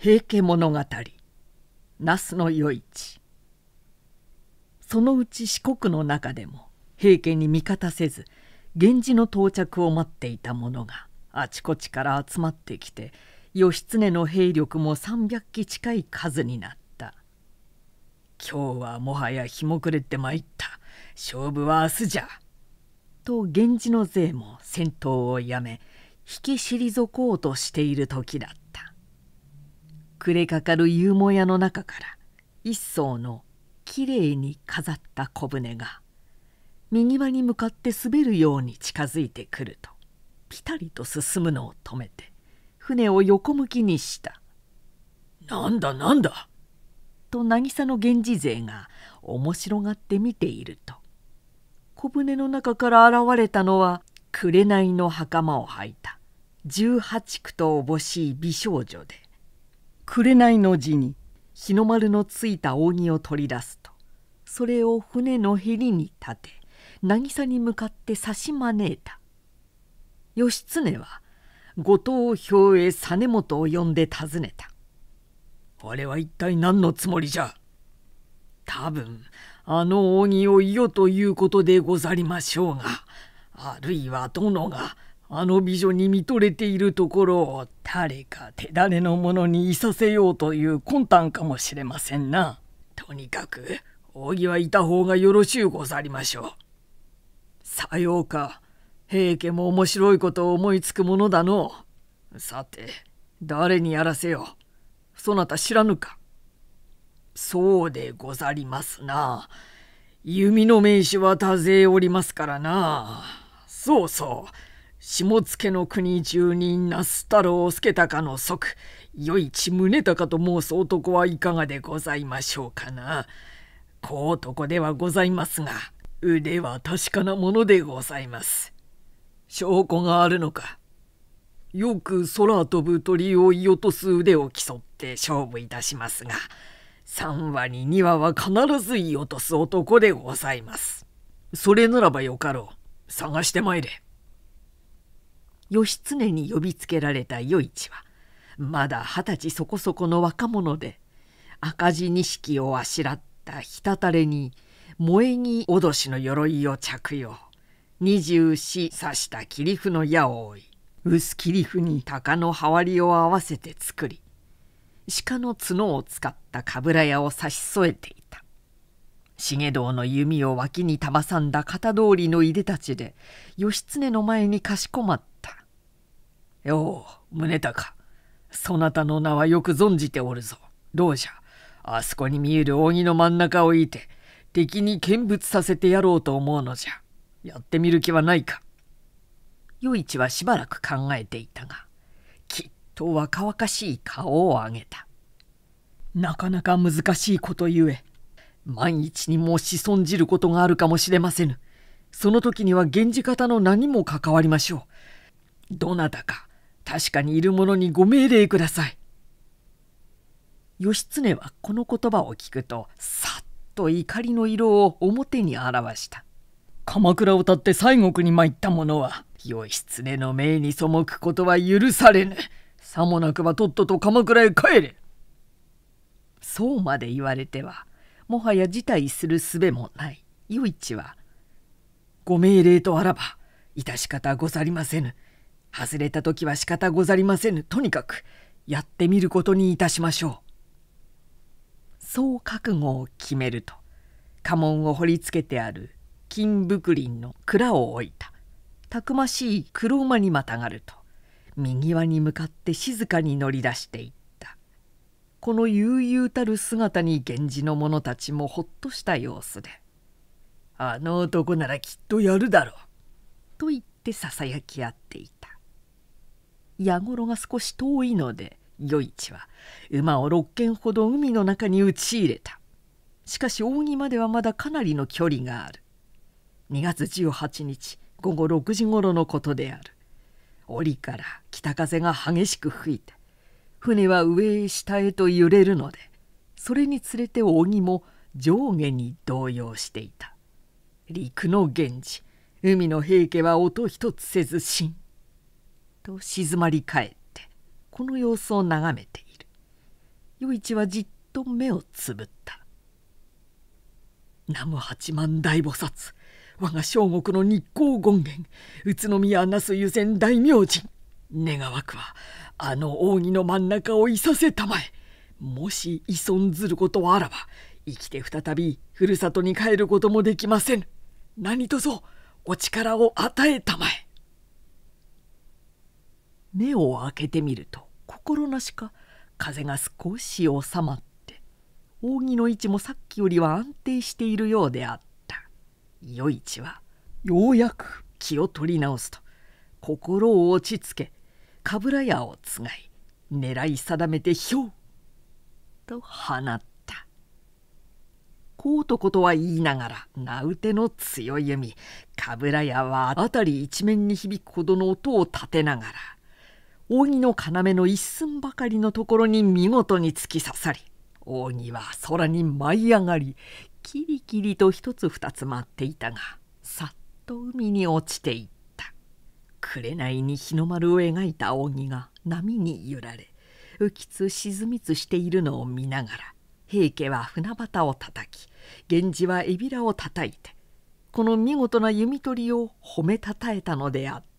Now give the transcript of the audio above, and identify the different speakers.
Speaker 1: 平家物語那須の与一そのうち四国の中でも平家に味方せず源氏の到着を待っていた者があちこちから集まってきて義経の兵力も300機近い数になった今日はもはや日も暮れてまいった勝負は明日じゃと源氏の勢も戦闘をやめ引き退こうとしている時だった暮れかかる夕もやの中から一層のきれいに飾った小舟が右輪に向かって滑るように近づいてくるとピタリと進むのを止めて船を横向きにした「なんだなんだ!」と渚の源氏勢が面白がって見ていると小舟の中から現れたのは紅の袴を履いた十八九とおぼしい美少女で紅の字に日の丸のついた扇を取り出すとそれを船のへりに立て渚に向かって差し招いた義経は後藤兵衛実元を呼んで尋ねた「あれは一体何のつもりじゃ多分あの扇をいよということでござりましょうがあるいは殿があの美女に見とれているところを誰か手種の者にいさせようという魂胆かもしれませんな。とにかく、扇はいた方がよろしゅうござりましょう。さようか。平家も面白いことを思いつくものだの。さて、誰にやらせよう。そなた知らぬか。そうでござりますな。弓の名手は多勢おりますからな。そうそう。下野の国中に那須太郎助隆の即与一宗隆と申す男はいかがでございましょうかな。小男ではございますが腕は確かなものでございます。証拠があるのか。よく空飛ぶ鳥を射落とす腕を競って勝負いたしますが3羽に2羽は必ず射落とす男でございます。それならばよかろう探してまいれ。義経に呼びつけられた与一はまだ二十歳そこそこの若者で赤字錦をあしらったひたたれに萌え木脅しの鎧を着用二十四刺した切り符の矢を追い薄切り符に鷹の羽織を合わせて作り鹿の角を使った鏑屋を差し添えていた重道の弓を脇にたまさんだ型通りのいでたちで義経の前にかしこまっおお宗隆そなたの名はよく存じておるぞどうじゃあそこに見える扇の真ん中をいて敵に見物させてやろうと思うのじゃやってみる気はないか余一はしばらく考えていたがきっと若々しい顔を上げたなかなか難しいことゆえ万一にも子孫じることがあるかもしれませぬその時には源氏方の何も関わりましょうどなたか確かにいる者にご命令ください。義経はこの言葉を聞くとさっと怒りの色を表に表した鎌倉をたって西国に参った者は義経の命に背くことは許されぬさもなくばとっとと鎌倉へ帰れそうまで言われてはもはや辞退するすべもない与一は「ご命令とあらば致し方ござりませぬ外れた時は仕方ござりませぬとにかくやってみることにいたしましょうそう覚悟を決めると家紋を掘りつけてある金福林の蔵を置いたたくましい黒馬にまたがると右輪に向かって静かに乗り出していったこの悠々たる姿に源氏の者たちもほっとした様子で「あの男ならきっとやるだろう」と言ってささやき合っていた。矢ごが少し遠いので与一は馬を6軒ほど海の中に打ち入れたしかし扇まではまだかなりの距離がある2月18日午後6時ごろのことである檻から北風が激しく吹いて船は上へ下へと揺れるのでそれにつれて扇も上下に動揺していた陸の源氏海の平家は音一つせずしんと静まり返ってこの様子を眺めている与一はじっと目をつぶった「南無八幡大菩薩我が小国の日光権現宇都宮那須湯煎大明神願わくはあの扇の真ん中をいさせたまえもし依存ずることあらば生きて再びふるさとに帰ることもできませぬ何とぞお力を与えたまえ目を開けてみると心なしか風が少し収まって扇の位置もさっきよりは安定しているようであった与一はようやく気を取り直すと心を落ち着け鏑屋をつがい狙い定めてひょうと放ったこうとことは言いながら名うての強い弓鏑屋は辺り一面に響くほどの音を立てながら扇の要の一寸ばかりのところに見事に突き刺さり扇は空に舞い上がりキリキリと一つ二つ舞っていたがさっと海に落ちていった紅に日の丸を描いた扇が波に揺られ浮きつ沈みつしているのを見ながら平家は船旗をたたき源氏はエビらをたたいてこの見事な弓取りを褒めたたえたのであった。